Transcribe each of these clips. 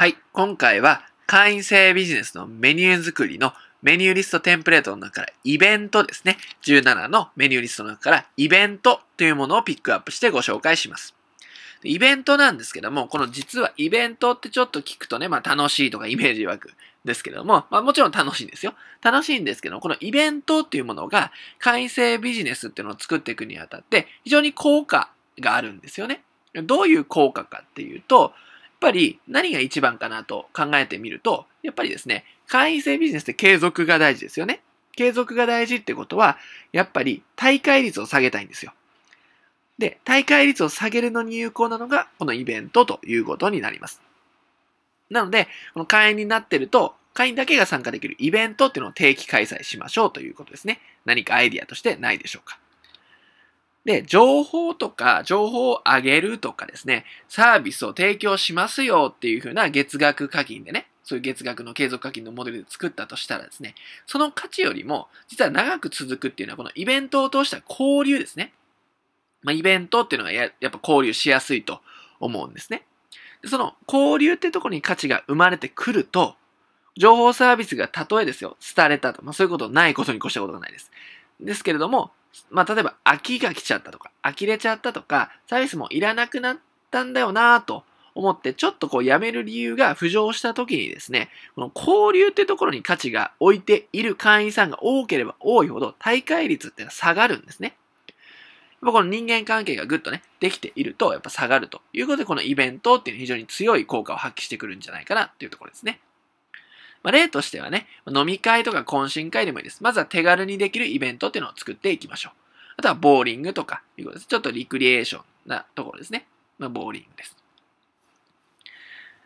はい、今回は会員制ビジネスのメニュー作りのメニューリストテンプレートの中からイベントですね。17のメニューリストの中からイベントというものをピックアップしてご紹介します。イベントなんですけども、この実はイベントってちょっと聞くとね、まあ楽しいとかイメージ湧くですけども、まあもちろん楽しいんですよ。楽しいんですけども、このイベントっていうものが会員制ビジネスっていうのを作っていくにあたって非常に効果があるんですよね。どういう効果かっていうと、ぱり何が一番かなと考えてみると、やっぱりですね、会員制ビジネスって継続が大事ですよね。継続が大事ってことは、やっぱり大会率を下げたいんですよ。で、大会率を下げるのに有効なのが、このイベントということになります。なので、この会員になってると、会員だけが参加できるイベントっていうのを定期開催しましょうということですね。何かアイディアとしてないでしょうか。で、情報とか、情報を上げるとかですね、サービスを提供しますよっていう風な月額課金でね、そういう月額の継続課金のモデルで作ったとしたらですね、その価値よりも、実は長く続くっていうのは、このイベントを通した交流ですね。まあ、イベントっていうのがややっぱ交流しやすいと思うんですね。でその交流ってところに価値が生まれてくると、情報サービスがたとえですよ、廃れたと。まあ、そういうことないことに越したことがないです。ですけれども、まあ、例えば飽きが来ちゃったとか、呆れちゃったとか、サービスもいらなくなったんだよなと思って、ちょっとこうやめる理由が浮上した時にですね、この交流っていうところに価値が置いている会員さんが多ければ多いほど、大会率っていうのは下がるんですね。この人間関係がぐっとね、できていると、やっぱ下がるということで、このイベントっていうのは非常に強い効果を発揮してくるんじゃないかなっていうところですね。まあ、例としてはね、飲み会とか懇親会でもいいです。まずは手軽にできるイベントっていうのを作っていきましょう。あとはボーリングとかいうことです。ちょっとリクリエーションなところですね。まあ、ボーリングです。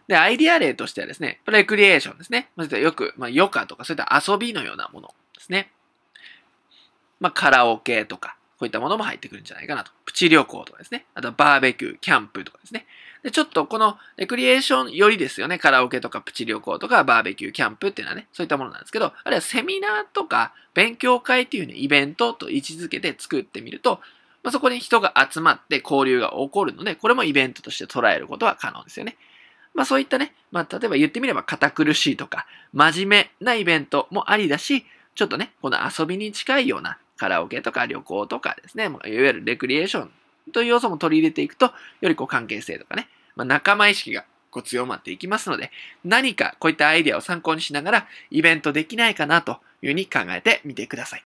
で、アイディア例としてはですね、レクリエーションですね。まあ、よく、まあ、余暇とか、そういった遊びのようなものですね。まあ、カラオケとか、こういったものも入ってくるんじゃないかなと。プチ旅行とかですね。あとはバーベキュー、キャンプとかですね。で、ちょっとこのレクリエーションよりですよね、カラオケとかプチ旅行とかバーベキュー、キャンプっていうのはね、そういったものなんですけど、あるいはセミナーとか勉強会っていうふうにイベントと位置づけて作ってみると、まあ、そこに人が集まって交流が起こるので、これもイベントとして捉えることは可能ですよね。まあそういったね、まあ例えば言ってみれば堅苦しいとか、真面目なイベントもありだし、ちょっとね、この遊びに近いようなカラオケとか旅行とかですね、いわゆるレクリエーションという要素も取り入れていくと、よりこう関係性とかね、まあ、仲間意識がこう強まっていきますので、何かこういったアイデアを参考にしながら、イベントできないかなというふうに考えてみてください。